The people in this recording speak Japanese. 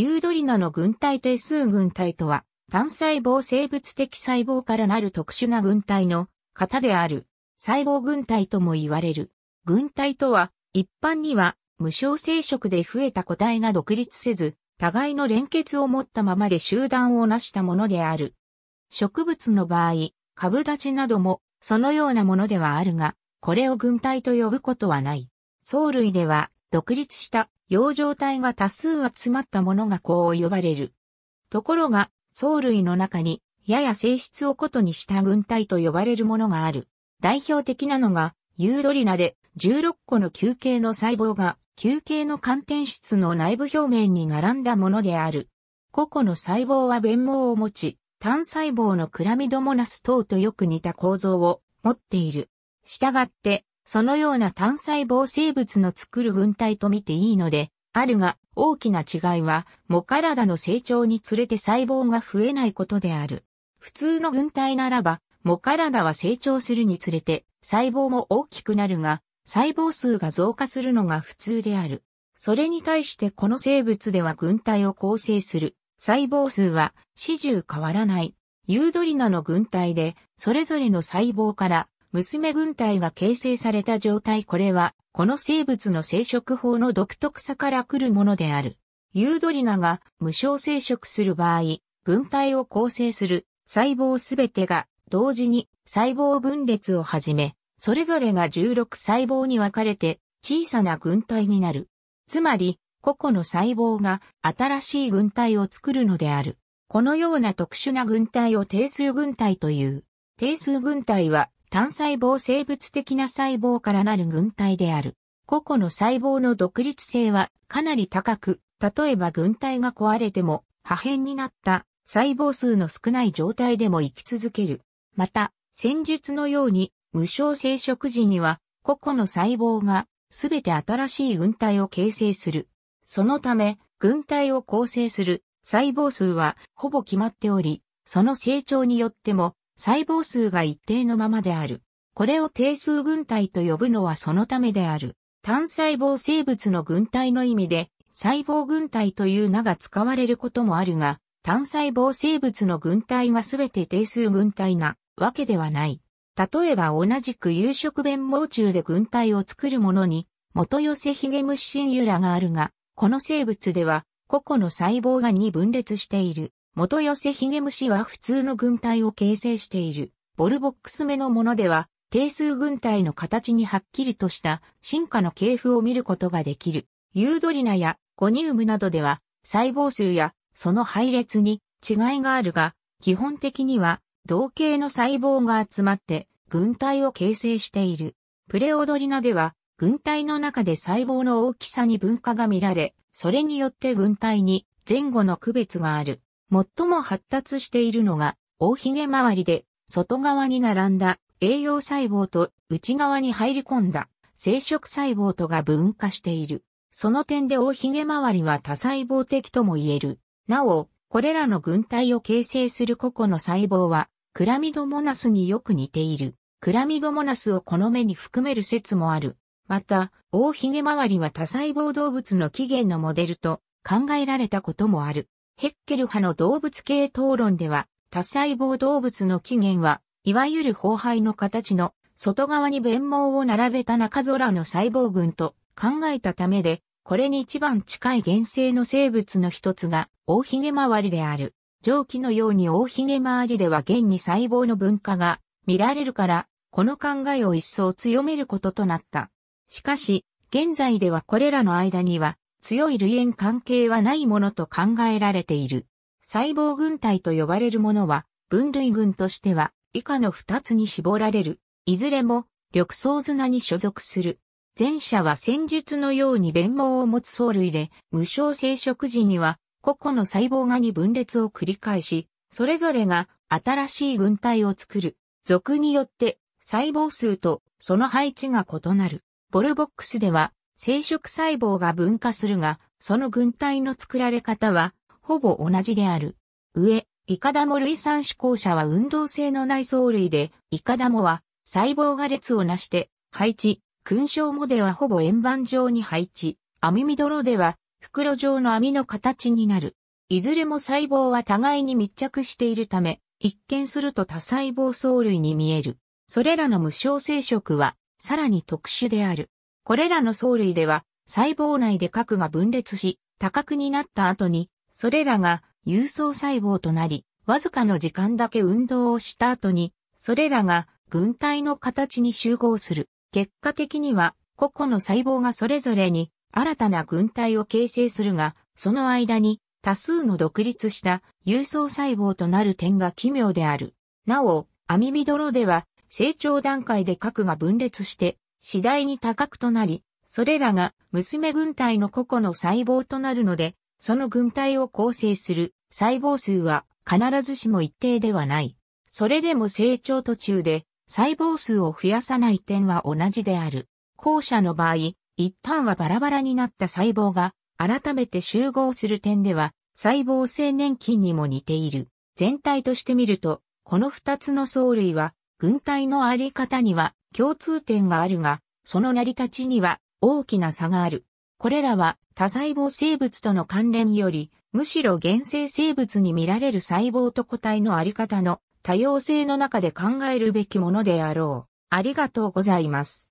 ユードリナの群体定数群体とは、単細胞生物的細胞からなる特殊な群体の型である、細胞群体とも言われる。群体とは、一般には、無償生殖で増えた個体が独立せず、互いの連結を持ったままで集団を成したものである。植物の場合、株立ちなども、そのようなものではあるが、これを群体と呼ぶことはない。藻類では、独立した養状体が多数集まったものがこう呼ばれる。ところが、藻類の中に、やや性質を異にした群体と呼ばれるものがある。代表的なのが、ユードリナで16個の球形の細胞が、球形の寒天質の内部表面に並んだものである。個々の細胞は弁毛を持ち、単細胞のクラミドモナス等とよく似た構造を持っている。したがって、そのような単細胞生物の作る群体と見ていいので、あるが、大きな違いは、も体の成長につれて細胞が増えないことである。普通の群体ならば、も体は成長するにつれて、細胞も大きくなるが、細胞数が増加するのが普通である。それに対してこの生物では群体を構成する細胞数は始終変わらない。ユードリナの群体で、それぞれの細胞から娘軍隊が形成された状態これは、この生物の生殖法の独特さから来るものである。ユードリナが無償生殖する場合、軍隊を構成する細胞すべてが同時に細胞分裂をはじめ、それぞれが16細胞に分かれて小さな軍隊になる。つまり、個々の細胞が新しい軍隊を作るのである。このような特殊な軍隊を定数軍隊という。定数軍隊は単細胞生物的な細胞からなる群体である。個々の細胞の独立性はかなり高く、例えば群体が壊れても破片になった細胞数の少ない状態でも生き続ける。また、戦術のように無償生殖時には個々の細胞がすべて新しい群体を形成する。そのため、群体を構成する細胞数はほぼ決まっており、その成長によっても細胞数が一定のままである。これを定数群体と呼ぶのはそのためである。単細胞生物の群体の意味で、細胞群体という名が使われることもあるが、単細胞生物の群体がすべて定数群体なわけではない。例えば同じく有色弁網中で群体を作るものに、元寄せヒゲムシシンがあるが、この生物では、個々の細胞が2分裂している。元寄せヒゲ虫は普通の軍隊を形成している。ボルボックス目のものでは、定数軍隊の形にはっきりとした進化の系譜を見ることができる。ユードリナやゴニウムなどでは、細胞数やその配列に違いがあるが、基本的には同型の細胞が集まって軍隊を形成している。プレオドリナでは、軍隊の中で細胞の大きさに分化が見られ、それによって軍隊に前後の区別がある。最も発達しているのが、大ひげ周りで、外側に並んだ栄養細胞と内側に入り込んだ生殖細胞とが分化している。その点で大ひげ周りは多細胞的とも言える。なお、これらの群体を形成する個々の細胞は、クラミドモナスによく似ている。クラミドモナスをこの目に含める説もある。また、大ひげ周りは多細胞動物の起源のモデルと考えられたこともある。ヘッケル派の動物系討論では、多細胞動物の起源は、いわゆる包敗の形の外側に弁毛を並べた中空の細胞群と考えたためで、これに一番近い原生の生物の一つが、大髭周りである。蒸気のように大髭周りでは現に細胞の分化が見られるから、この考えを一層強めることとなった。しかし、現在ではこれらの間には、強い類縁関係はないものと考えられている。細胞群体と呼ばれるものは、分類群としては、以下の二つに絞られる。いずれも、緑藻綱に所属する。前者は戦術のように弁毛を持つ藻類で、無償生殖時には、個々の細胞がに分裂を繰り返し、それぞれが新しい群体を作る。属によって細胞数とその配置が異なる。ボルボックスでは生殖細胞が分化するが、その群体の作られ方は、ほぼ同じである。上、イカダモ類産種向者は運動性の内藻類で、イカダモは細胞が列をなして、配置、勲章モではほぼ円盤状に配置、アミミドロでは袋状の網の形になる。いずれも細胞は互いに密着しているため、一見すると多細胞藻類に見える。それらの無償生殖は、さらに特殊である。これらの藻類では、細胞内で核が分裂し、多核になった後に、それらが有層細胞となり、わずかの時間だけ運動をした後に、それらが軍隊の形に集合する。結果的には、個々の細胞がそれぞれに新たな軍隊を形成するが、その間に多数の独立した有層細胞となる点が奇妙である。なお、アミビドロでは成長段階で核が分裂して次第に多角となり、それらが娘軍隊の個々の細胞となるので、その軍隊を構成する細胞数は必ずしも一定ではない。それでも成長途中で細胞数を増やさない点は同じである。後者の場合、一旦はバラバラになった細胞が改めて集合する点では細胞性年金にも似ている。全体として見ると、この二つの藻類は軍隊のあり方には共通点があるが、その成り立ちには大きな差がある。これらは多細胞生物との関連より、むしろ原生生物に見られる細胞と個体のあり方の多様性の中で考えるべきものであろう。ありがとうございます。